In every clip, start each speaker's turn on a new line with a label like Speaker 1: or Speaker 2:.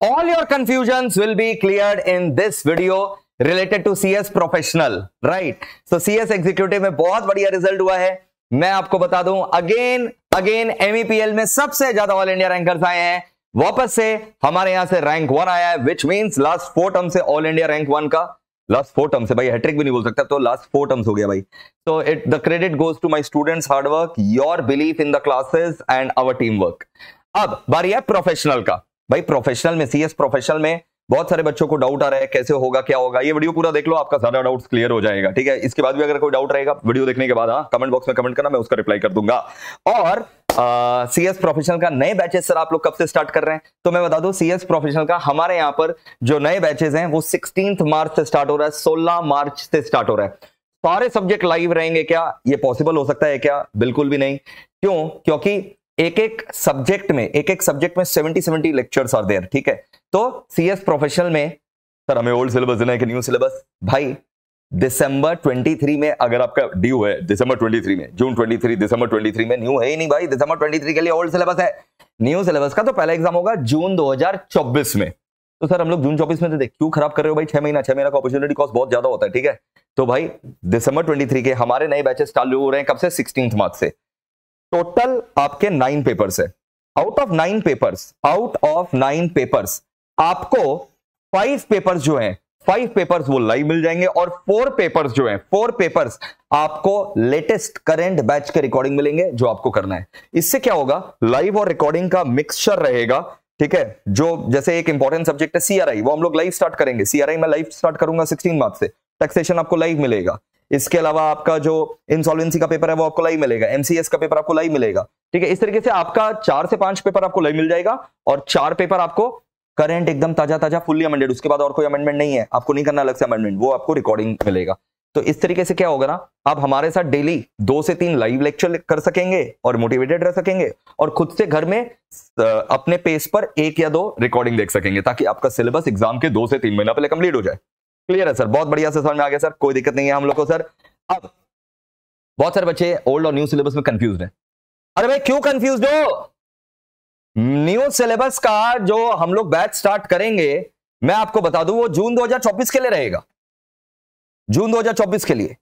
Speaker 1: all your confusions will be cleared in this video related to CS professional right so CS executive में बहुत बढ़िया result हुआ है मैं आपको बता दूं अगेन अगेन MEPL में सबसे ज्यादा ऑल इंडिया रैंकर्स आए हैं वापस से हमारे यहां से रैंक वन आया है which mean last four term से ऑल इंडिया रैंक वन का लास्ट फोर टर्म से भाई हैट्रिक भी नहीं बोल सकता तो लास्ट फोर टर्म्स हो गया भाई तो it the credit goes to my students hard work your belief in the classes and our team work अब बारी है प्रोफेशनल का भाई प्रोफेशनल में सीएस प्रोफेशनल में बहुत सारे बच्चों को डाउट आ रहा है कैसे होगा क्या होगा ये वीडियो पूरा देख लो आपका सारा डाउट क्लियर हो जाएगा ठीक है इसके बाद भी अगर कोई डाउट रहेगा वीडियो देखने के बाद हाँ कमेंट बॉक्स में कमेंट करना मैं उसका रिप्लाई कर दूंगा और सी एस प्रोफेशनल का नए बैचेस सर आप लोग कब से स्टार्ट कर रहे हैं तो मैं बता दू सी एस प्रोफेशनल का हमारे यहाँ पर जो नए बैचेस हैं वो सिक्सटीन मार्च से स्टार्ट हो रहा है सोलह मार्च से स्टार्ट हो रहा है सारे सब्जेक्ट लाइव रहेंगे क्या ये पॉसिबल हो सकता है क्या बिल्कुल भी नहीं क्यों क्योंकि एक एक सब्जेक्ट में एक एक सब्जेक्ट में seventy seventy lectures are there ठीक है तो सीएस प्रोफेशनल में सर हमें ओल्ड सिलेबस देना है कि न्यू सिलेबस भाई दिसंबर 23 में अगर आपका ड्यू है दिसंबर 23 में जून 23 दिसंबर 23 में न्यू है ही नहीं भाई दिसंबर 23 के लिए ओल्ड सिलेबस है न्यू सिलेबस का तो पहला एग्जाम होगा जून 2024 में तो सर हम लोग जून 24 में तो देख क्यों खराब कर रहे हो भाई छह महीना छह महीना का अपॉर्चुनिटी कॉस्ट बहुत ज्यादा होता है ठीक है तो भाई दिसंबर ट्वेंटी के हमारे नए बैचेस चालू हो रहे हैं कब से सिक्सटीन मार्च से टोटल आपके नाइन पेपर्स है out of nine papers out of nine papers आपको फाइव पेपर्स जो हैं फाइव पेपर्स वो लाइव मिल जाएंगे और फोर पेपर्स जो हैं फोर पेपर्स आपको लेटेस्ट करेंट बैच के रिकॉर्डिंग मिलेंगे जो आपको करना है इससे क्या होगा लाइव और रिकॉर्डिंग का मिक्सचर रहेगा ठीक है जो जैसे एक इंपॉर्टेंट सब्जेक्ट है सीआरआई वो हम लोग लाइव स्टार्ट करेंगे सीआरआई में लाइव स्टार्ट करूंगा सिक्सटीन मार्च से टैक्सेशन आपको लाइव मिलेगा इसके अलावा आपका जो इंसॉल्वेंसी का पेपर है वो आपको लाइव मिलेगा एमसीएस का पेपर आपको लाइव मिलेगा ठीक है इस तरीके से आपका चार से पांच पेपर आपको लाइव मिल जाएगा और चार पेपर आपको करंट एकदम ताजा ताजा फुल्ली अमेंडेड उसके बाद और कोई अमेंडमेंट नहीं है आपको नहीं करना अलग से अमेंडमेंट वो आपको रिकॉर्डिंग मिलेगा तो इस तरीके से क्या होगा ना आप हमारे साथ डेली दो से तीन लाइव लेक्चर कर सकेंगे और मोटिवेटेड रह सकेंगे और खुद से घर में अपने पेज पर एक या दो रिकॉर्डिंग देख सकेंगे ताकि आपका सिलेबस एग्जाम के दो से तीन महीना पहले कंप्लीट हो जाए क्लियर है सर बहुत बढ़िया से समझ में आ गया सर कोई दिक्कत नहीं है हम लोग को सर अब बहुत सारे बच्चे ओल्ड और न्यू सिलेबस में कंफ्यूज है अरे भाई क्यों कंफ्यूज हो न्यू सिलेबस का जो हम लोग बैच स्टार्ट करेंगे मैं आपको बता दूं वो जून 2024 के लिए रहेगा जून 2024 के लिए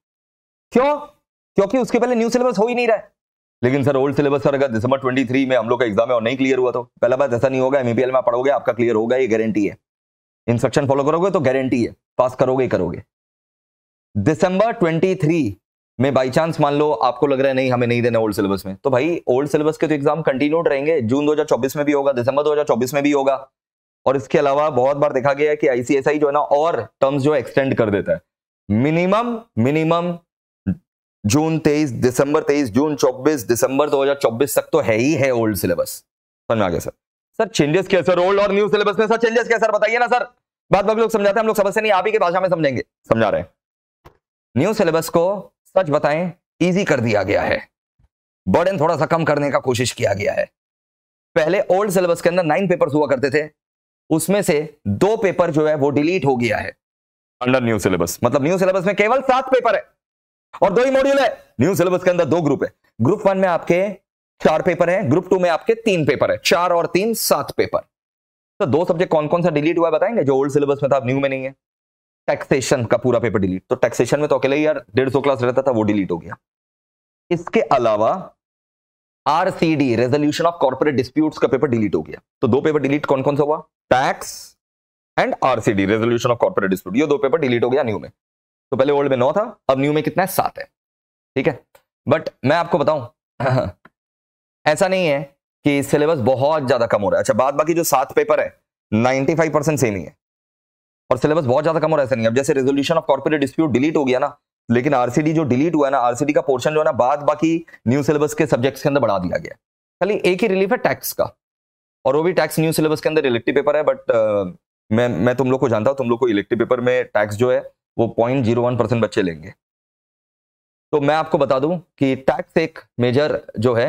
Speaker 1: क्यों क्योंकि उसके पहले न्यू सिलेबस हो ही नहीं रहा है लेकिन सर ओल्ड सिलेबस सर अगर दिसंबर 23 में हम लोग का एग्जाम है और नहीं क्लियर हुआ तो पहला बात ऐसा नहीं होगा एमपीएल e में पढ़ोगे आपका क्लियर होगा ये गारंटी है इंस्ट्रक्शन फॉलो करोगे तो गारंटी है पास करोगे ही करोगे दिसंबर 23 में बाई चांस मान लो आपको लग रहा है नहीं हमें नहीं देना ओल्ड सिलेबस में तो भाई ओल्ड सिलेबस के तो एग्जाम कंटिन्यूड रहेंगे जून 2024 में भी होगा दिसंबर 2024 में भी होगा और इसके अलावा बहुत बार देखा गया है कि आईसीएसआई जो है ना और टर्म्स जो एक्सटेंड कर देता है मिनिमम मिनिमम जून तेईस दिसंबर तेईस जून चौबीस दिसंबर चौबीस तक तो है ही है ओल्ड सिलेबस समझ आ गया सर सर चेंजेस कैसे ओल्ड और न्यू सिलेबस में सर चेंजेस कैसे बताइए ना सर बात बाकी लोग समझाते हैं हम लोग समझते नहीं आप ही भाषा में समझेंगे समझा रहे न्यू सिलेबस को सच बताएं इजी कर दिया गया है बर्डन थोड़ा सा कम करने का कोशिश किया गया है पहले ओल्ड सिलेबस के अंदर नाइन पेपर हुआ करते थे उसमें से दो पेपर जो है वो डिलीट हो गया है अंडर न्यू सिलेबस मतलब न्यू सिलेबस में केवल सात पेपर है और दो ही मॉड्यूल है न्यू सिलेबस के अंदर दो ग्रुप है ग्रुप वन में आपके चार पेपर है ग्रुप टू में आपके तीन पेपर है चार और तीन सात पेपर तो दो सब्जेक्ट कौन कौन सा डिलीट हुआ बताएंगे जो ओल्ड सिलेबस में था न्यू में नहीं है टैक्सेशन का पूरा पेपर डिलीट तो टैक्सेशन में तो अकेले यार डेढ़ सौ क्लास रहता था वो डिलीट हो गया इसके अलावा RCD resolution of corporate disputes का पेपर डिलीट हो गया तो दो पेपर डिलीट कौन कौन सा हुआ tax and RCD resolution of corporate dispute ये दो पेपर डिलीट हो गया न्यू में तो पहले ओल्ड में नौ था अब न्यू में कितना है सात है ठीक है बट मैं आपको बताऊं ऐसा नहीं है कि सिलेबस बहुत ज्यादा कम हो रहा है अच्छा बाद बाकी जो सात पेपर है 95 परसेंट सेम ही है और सिलेबस बहुत ज्यादा कम हो रहा है ऐसा नहीं अब जैसे resolution of corporate dispute delete हो गया ना लेकिन आरसीडी जो डिलीट हुआ है ना आरसीडी का पोर्शन जो है ना बाद बाकी न्यू सिलेबस के सब्जेक्ट्स के अंदर बढ़ा दिया गया खाली एक ही रिलीफ है टैक्स का और वो भी टैक्स न्यू सिलेबस के अंदर इलेक्टिव पेपर है बट मैं मैं तुम लोग को जानता हूँ तुम लोग को इलेक्टिव पेपर में टैक्स जो है वो पॉइंट जीरो वन परसेंट बच्चे लेंगे तो मैं आपको बता दूं कि टैक्स एक मेजर जो है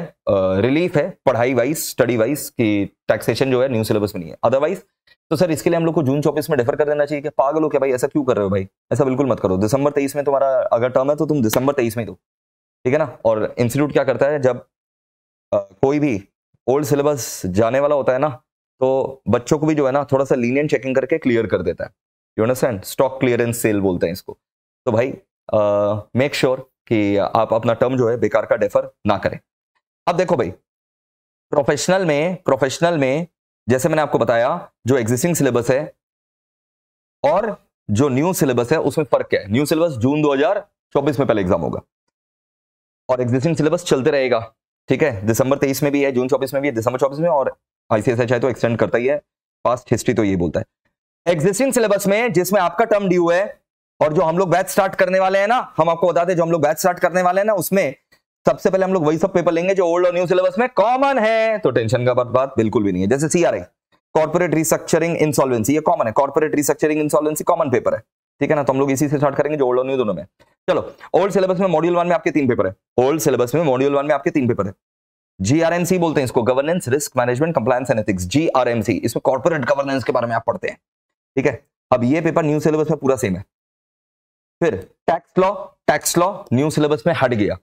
Speaker 1: रिलीफ है पढ़ाई वाइज स्टडी वाइज कि टैक्सेशन जो है न्यू सिलेबस में नहीं है अदरवाइज तो सर इसके लिए हम लोग को जून चौबीस में डेफर कर देना चाहिए कि पागल हो क्या भाई ऐसा क्यों कर रहे हो भाई ऐसा बिल्कुल मत करो दिसंबर तेईस में तुम्हारा अगर टर्म है तो तुम दिसंबर तेईस में दो ठीक है ना और इंस्टीट्यूट क्या करता है जब आ, कोई भी ओल्ड सिलेबस जाने वाला होता है ना तो बच्चों को भी जो है ना थोड़ा सा लीनियन चेकिंग करके क्लियर कर देता है you understand stock clearance sale बोलते हैं इसको तो भाई मेक श्योर sure, कि आप अपना टर्म जो है बेकार का डेफर ना करें अब देखो भाई प्रोफेशनल में प्रोफेशनल में जैसे मैंने आपको बताया जो एग्जिस्टिंग सिलेबस है और जो न्यू सिलेबस है उसमें फर्क क्या है न्यू सिलेबस जून 2024 में पहले एग्जाम होगा और एग्जिस्टिंग सिलेबस चलते रहेगा ठीक है दिसंबर तेईस में भी है जून चौबीस में भी है दिसंबर चौबीस में और आईसीएसएच है तो एक्सटेंड करता ही है पास्ट हिस्ट्री तो ये बोलता है एग्जिस्टिंग सिलेबस में जिसमें आपका टर्म ड्यू है और जो हम लोग बैच स्टार्ट करने वाले हैं ना हम आपको बता दें जो हम लोग बैच स्टार्ट करने वाले हैं ना उसमें सबसे पहले हम लोग वही सब पेपर लेंगे जो ओल्ड और न्यू सिलेबस में कॉमन है तो टेंशन का बात बिल्कुल भी नहीं है जैसे सीआरए कॉर्पोरेट रिस्ट्रक्चरिंग इंसॉल्वेंसी ये कॉमन है corporate restructuring insolvency common paper है ठीक है ना तो हम लोग इसी से स्टार्ट करेंगे जो ओल्ड और न्यू दोनों में चलो ओल्ड सिलेबस में मॉड्यूल वन में आपके तीन पेपर है ओल्ड सिलेबस में मॉड्यूल वन में आपके तीन पेपर है जीआरएमसी बोलते हैं इसको governance risk management compliance and ethics GRMC इसमें कॉर्पोरेट गवर्नेंस के बारे में आप पढ़ते हैं ठीक है अब ये पेपर न्यू सिलेबस में पूरा सेम है फिर tax law tax law new syllabus में हट गया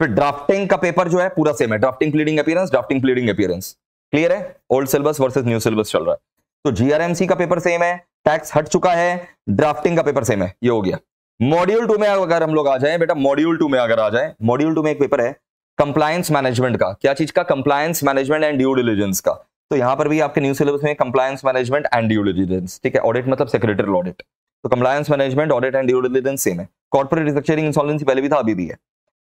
Speaker 1: फिर ड्राफ्टिंग का पेपर जो है पूरा सेम है drafting pleading appearance drafting pleading appearance clear है old syllabus versus new syllabus चल रहा है तो जीआरएमसी का पेपर सेम है टैक्स हट चुका है ड्राफ्टिंग का पेपर सेम है ये हो गया मॉड्यूल टू में अगर हम लोग आ जाए बेटा मॉड्यूल टू में अगर आ जाए मॉड्यूल टू में एक पेपर है कंप्लायंस मैनेजमेंट का क्या चीज का compliance management and due diligence का तो यहां पर भी आपके न्यू सिलेबस में compliance management and due diligence ठीक है ऑडिट मतलब सेक्रेटरी ऑडिट तो compliance management audit and due diligence same है कॉर्पोरेट रिस्ट्रक्चरिंग इंसॉल्वेंसी पहले भी था अभी भी है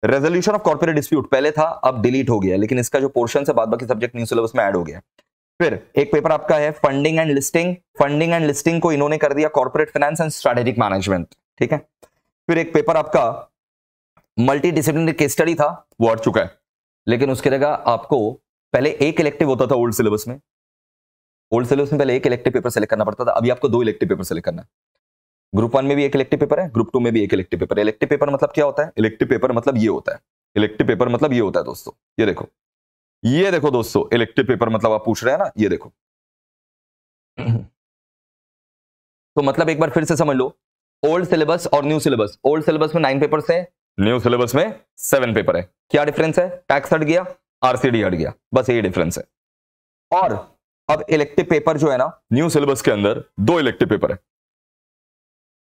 Speaker 1: रेजोल्यूशन ऑफ कॉर्पोरेट डिस्प्यूट पहले था अब डिलीट हो गया लेकिन इसका जो पोर्शन है बाद बाकी सब्जेक्ट न्यू सिलेबस में ऐड हो गया फिर एक पेपर आपका है funding and listing funding and listing को इन्होंने कर दिया corporate finance and strategic management ठीक है फिर एक पेपर आपका मल्टी डिसिप्लिनरी केस स्टडी था वो हट चुका है लेकिन उसके जगह आपको पहले एक इलेक्टिव होता था ओल्ड सिलेबस में ओल्ड सिलेबस में पहले एक इलेक्टिव पेपर सेलेक्ट करना पड़ता था अभी आपको दो इलेक्टिव पेपर सेलेक्ट करना है ग्रुप वन में भी एक इलेक्टिव पेपर है ग्रुप टू में भी एक इलेक्टिव पेपर है इलेक्टिव पेपर मतलब क्या होता है इलेक्टिव पेपर मतलब ये होता है इलेक्टिव पेपर मतलब ये होता है दोस्तों ये देखो ये देखो दोस्तों इलेक्टिव पेपर मतलब आप पूछ रहे हैं ना ये देखो तो मतलब एक बार फिर से समझ लो ओल्ड सिलेबस और न्यू सिलेबस ओल्ड सिलेबस में नाइन पेपर है न्यू सिलेबस में सेवन पेपर है क्या डिफरेंस है टैक्स हट गया आरसीडी हट गया बस यही डिफरेंस है और अब इलेक्टिव पेपर जो है ना न्यू सिलेबस के अंदर दो इलेक्टिव पेपर है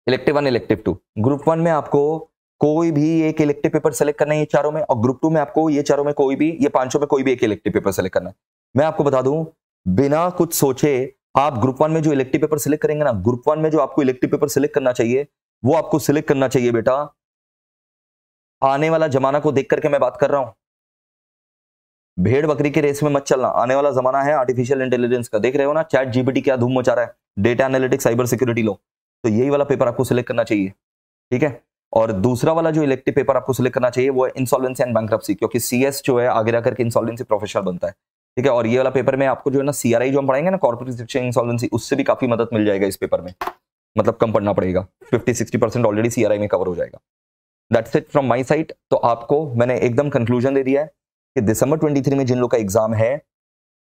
Speaker 1: elective one elective two group one में आपको कोई भी एक इलेक्टिव पेपर सेलेक्ट करना है ये चारों में और ग्रुप टू में आपको ये चारों में कोई भी ये पांचों में कोई भी एक इलेक्टिव पेपर सेलेक्ट करना है मैं आपको बता दूं बिना कुछ सोचे आप ग्रुप वन में जो इलेक्टिव पेपर सेलेक्ट करेंगे ना ग्रुप वन में जो आपको इलेक्टिव पेपर सेलेक्ट करना चाहिए वो आपको सिलेक्ट करना चाहिए बेटा आने वाला जमाना को देख करके मैं बात कर रहा हूं भेड़ बकरी के रेस में मत चलना आने वाला जमाना है आर्टिफिशियल इंटेलिजेंस का देख रहे हो ना चैट जीपीटी क्या धूम मचा रहा है डेटा एनालिटिक्स साइबर सिक्योरिटी लो तो यही वाला पेपर आपको सिलेक्ट करना चाहिए ठीक है और दूसरा वाला जो इलेक्टिव पेपर आपको सिलेक्ट करना चाहिए वो है इंसॉल्वेंसी एंड बैंक्रप्सी क्योंकि सीएस जो है आगे जाकर के इंसॉल्वेंसी प्रोफेशनल बनता है ठीक है और ये वाला पेपर में आपको जो है ना सीआरआई जो हम पढ़ाएंगे ना कॉर्पोरेट रिजेक्शन इंसॉल्वेंसी उससे भी काफी मदद मिल जाएगा इस पेपर में मतलब कम पढ़ना पड़ेगा fifty sixty percent already CRI में कवर हो जाएगा that's it from my side तो आपको मैंने एकदम कंक्लूजन दे दिया है कि दिसंबर ट्वेंटी में जिन लोग का एग्जाम है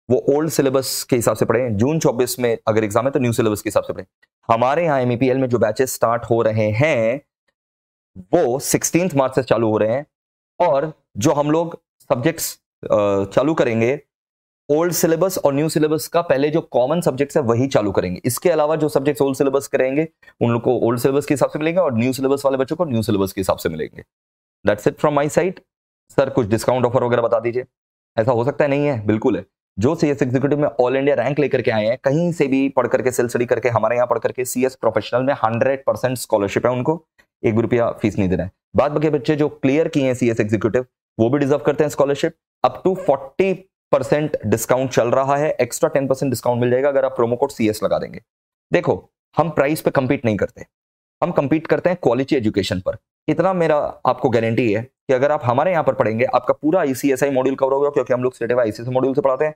Speaker 1: वो ओल्ड सिलेबस के हिसाब से पढ़े जून 24 में अगर एग्जाम है तो न्यू सिलेबस के हिसाब से पढ़े हमारे यहाँ एमईपीएल e में जो बैचेस स्टार्ट हो रहे हैं वो सिक्सटीन मार्च से चालू हो रहे हैं और जो हम लोग सब्जेक्ट्स चालू करेंगे ओल्ड सिलेबस और न्यू सिलेबस का पहले जो कॉमन सब्जेक्ट्स है वही चालू करेंगे इसके अलावा जो सब्जेक्ट्स ओल्ड सिलेबस करेंगे उन लोग को ओल्ड सिलेबस के हिसाब से मिलेंगे और न्यू सिलेबस वाले बच्चों को न्यू सिलेबस के हिसाब से मिलेंगे that's it from my side sir कुछ डिस्काउंट ऑफर वगैरह बता दीजिए ऐसा हो सकता है नहीं है बिल्कुल है जो सी एस एग्जीक्यूटिव में ऑल इंडिया रैंक लेकर के आए हैं कहीं से भी पढ़ करके सेल स्टडी करके हमारे यहाँ पढ़ करके सी एस प्रोफेशनल में हंड्रेड परसेंट स्कॉलरशिप है उनको एक रुपया फीस नहीं देना है बाद बाकी बच्चे जो क्लियर किए हैं सी एस एग्जीक्यूटिव वो भी डिजर्व करते हैं scholarship up to forty percent discount चल रहा है एक्स्ट्रा टेन परसेंट डिस्काउंट मिल जाएगा अगर आप प्रोमो कोड सी लगा देंगे देखो हम प्राइस पे कम्पीट नहीं करते हम कम्पीट करते हैं क्वालिटी एजुकेशन पर इतना मेरा आपको गारंटी है कि अगर आप हमारे यहाँ पर पढ़ेंगे आपका पूरा आईसीएसआई मॉड्यूल कवर होगा क्योंकि हम लोग सिर्फ आईसीएस मॉड्यूल से पढ़ाते हैं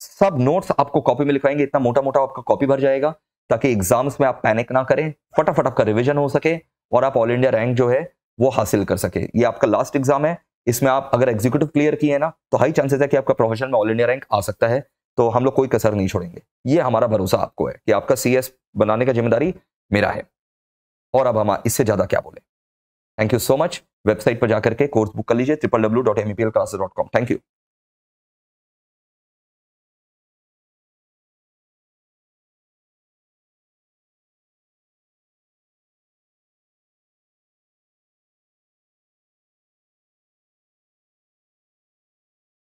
Speaker 1: सब नोट्स आपको कॉपी में लिखवाएंगे इतना मोटा मोटा आपका कॉपी भर जाएगा ताकि एग्जाम्स में आप पैनिक ना करें फटाफट आपका रिविजन हो सके और आप ऑल इंडिया रैंक जो है वो हासिल कर सके ये आपका लास्ट एग्जाम है इसमें आप अगर एग्जीक्यूटिव क्लियर किए ना तो हाई चांसेस है कि आपका प्रोफेशन में ऑल इंडिया रैंक आ सकता है तो हम लोग कोई कसर नहीं छोड़ेंगे ये हमारा भरोसा आपको है कि आपका सीएस बनाने का जिम्मेदारी मेरा है और अब हम इससे ज्यादा क्या बोले thank you so much website पर जाकर के कोर्स बुक कर लीजिए triple W dot M E P L classes dot com thank you